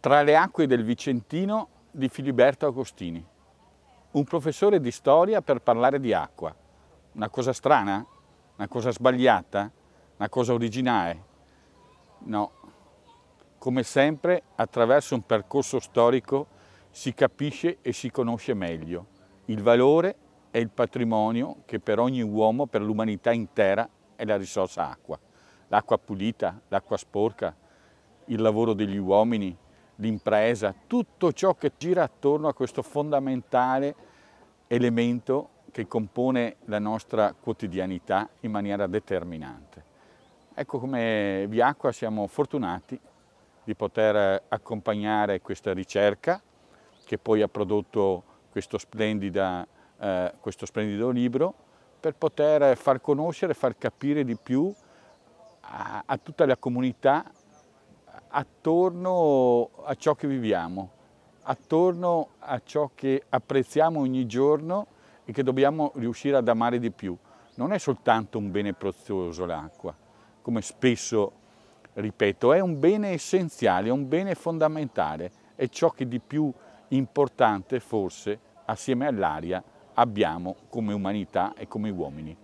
Tra le acque del Vicentino di Filiberto Agostini. Un professore di storia per parlare di acqua. Una cosa strana? Una cosa sbagliata? Una cosa originale? No. Come sempre, attraverso un percorso storico si capisce e si conosce meglio il valore e il patrimonio che per ogni uomo, per l'umanità intera, è la risorsa acqua. L'acqua pulita, l'acqua sporca, il lavoro degli uomini, l'impresa, tutto ciò che gira attorno a questo fondamentale elemento che compone la nostra quotidianità in maniera determinante. Ecco come Viacqua siamo fortunati di poter accompagnare questa ricerca che poi ha prodotto questo, eh, questo splendido libro per poter far conoscere, far capire di più a, a tutta la comunità attorno a ciò che viviamo, attorno a ciò che apprezziamo ogni giorno e che dobbiamo riuscire ad amare di più. Non è soltanto un bene prezioso l'acqua, come spesso ripeto, è un bene essenziale, è un bene fondamentale, è ciò che di più importante forse assieme all'aria abbiamo come umanità e come uomini.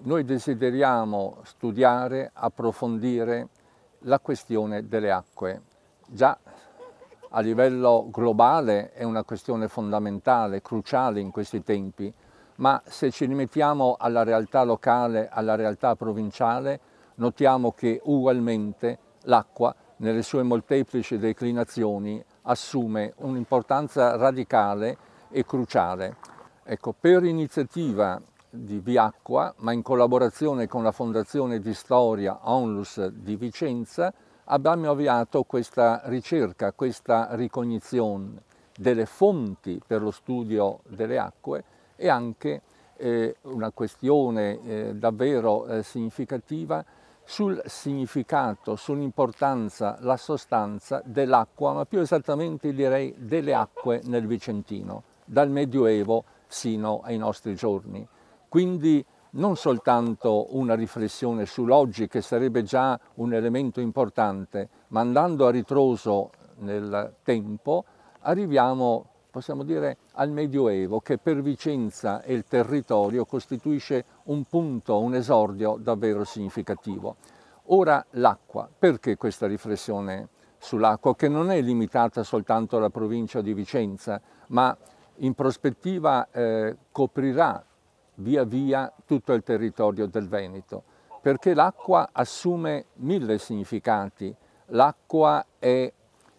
Noi desideriamo studiare, approfondire la questione delle acque. Già a livello globale è una questione fondamentale, cruciale in questi tempi, ma se ci rimettiamo alla realtà locale, alla realtà provinciale, notiamo che ugualmente l'acqua nelle sue molteplici declinazioni assume un'importanza radicale e cruciale. Ecco, per iniziativa di Viacqua, ma in collaborazione con la Fondazione di Storia Onlus di Vicenza, abbiamo avviato questa ricerca, questa ricognizione delle fonti per lo studio delle acque e anche eh, una questione eh, davvero eh, significativa sul significato, sull'importanza, la sostanza dell'acqua, ma più esattamente direi delle acque nel Vicentino, dal Medioevo sino ai nostri giorni. Quindi non soltanto una riflessione sull'oggi, che sarebbe già un elemento importante, ma andando a ritroso nel tempo, arriviamo, possiamo dire, al Medioevo, che per Vicenza e il territorio costituisce un punto, un esordio davvero significativo. Ora l'acqua, perché questa riflessione sull'acqua, che non è limitata soltanto alla provincia di Vicenza, ma in prospettiva eh, coprirà via via tutto il territorio del Veneto, perché l'acqua assume mille significati. L'acqua è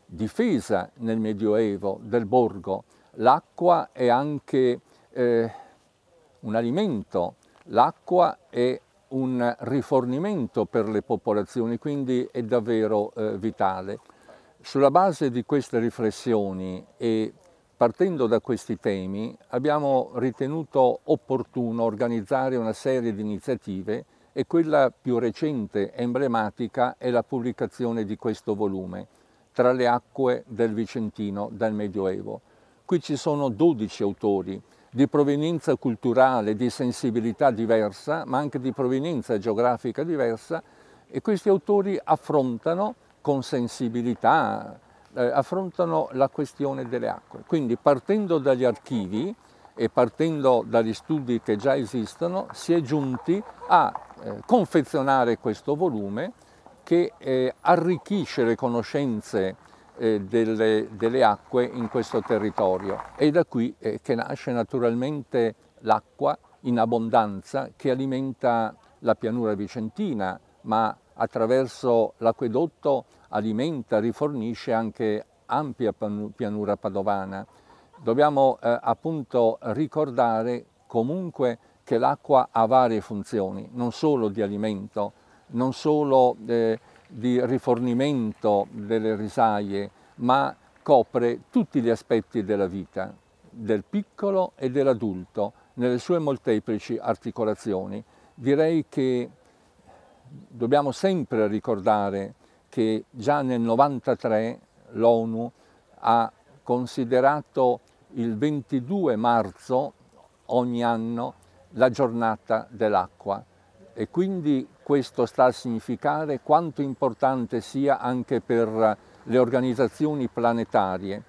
difesa nel Medioevo del borgo, l'acqua è anche eh, un alimento, l'acqua è un rifornimento per le popolazioni, quindi è davvero eh, vitale. Sulla base di queste riflessioni e Partendo da questi temi abbiamo ritenuto opportuno organizzare una serie di iniziative e quella più recente e emblematica è la pubblicazione di questo volume, Tra le acque del Vicentino dal Medioevo. Qui ci sono 12 autori di provenienza culturale, di sensibilità diversa, ma anche di provenienza geografica diversa e questi autori affrontano con sensibilità, eh, affrontano la questione delle acque. Quindi partendo dagli archivi e partendo dagli studi che già esistono, si è giunti a eh, confezionare questo volume che eh, arricchisce le conoscenze eh, delle, delle, acque in questo territorio. È da qui eh, che nasce naturalmente l'acqua in abbondanza che alimenta la pianura vicentina, ma attraverso l'acquedotto alimenta, rifornisce anche ampia pianura padovana. Dobbiamo eh, appunto ricordare comunque che l'acqua ha varie funzioni, non solo di alimento, non solo eh, di rifornimento delle risaie, ma copre tutti gli aspetti della vita, del piccolo e dell'adulto, nelle sue molteplici articolazioni. Direi che dobbiamo sempre ricordare che già nel 1993 l'ONU ha considerato il 22 marzo ogni anno la giornata dell'acqua e quindi questo sta a significare quanto importante sia anche per le organizzazioni planetarie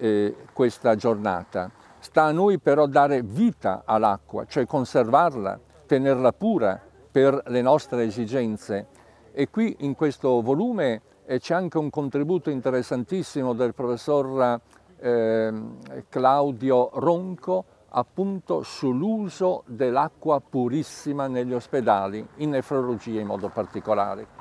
eh, questa giornata. Sta a noi però dare vita all'acqua, cioè conservarla, tenerla pura, per le nostre esigenze. E qui in questo volume eh, c'è anche un contributo interessantissimo del professor eh, Claudio Ronco appunto sull'uso dell'acqua purissima negli ospedali, in nefrologia in modo particolare.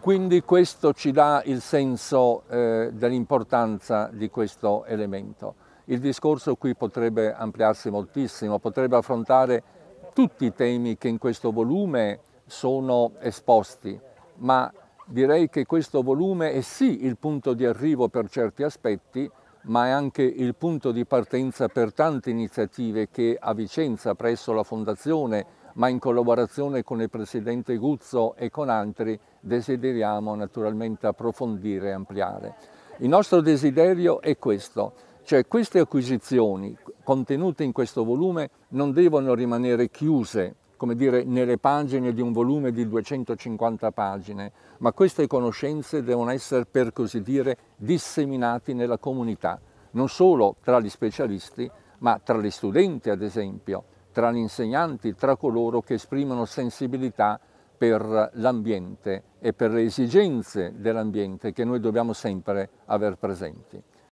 Quindi questo ci dà il senso eh, dell'importanza di questo elemento. Il discorso qui potrebbe ampliarsi moltissimo, potrebbe affrontare tutti i temi che in questo volume sono esposti, ma direi che questo volume è sì il punto di arrivo per certi aspetti, ma è anche il punto di partenza per tante iniziative che a Vicenza, presso la Fondazione, ma in collaborazione con il Presidente Guzzo e con altri, desideriamo naturalmente approfondire e ampliare. Il nostro desiderio è questo, cioè queste acquisizioni contenute in questo volume non devono rimanere chiuse, come dire, nelle pagine di un volume di 250 pagine, ma queste conoscenze devono essere, per così dire, disseminate nella comunità, non solo tra gli specialisti, ma tra gli studenti, ad esempio, tra gli insegnanti, tra coloro che esprimono sensibilità per l'ambiente e per le esigenze dell'ambiente che noi dobbiamo sempre aver presenti.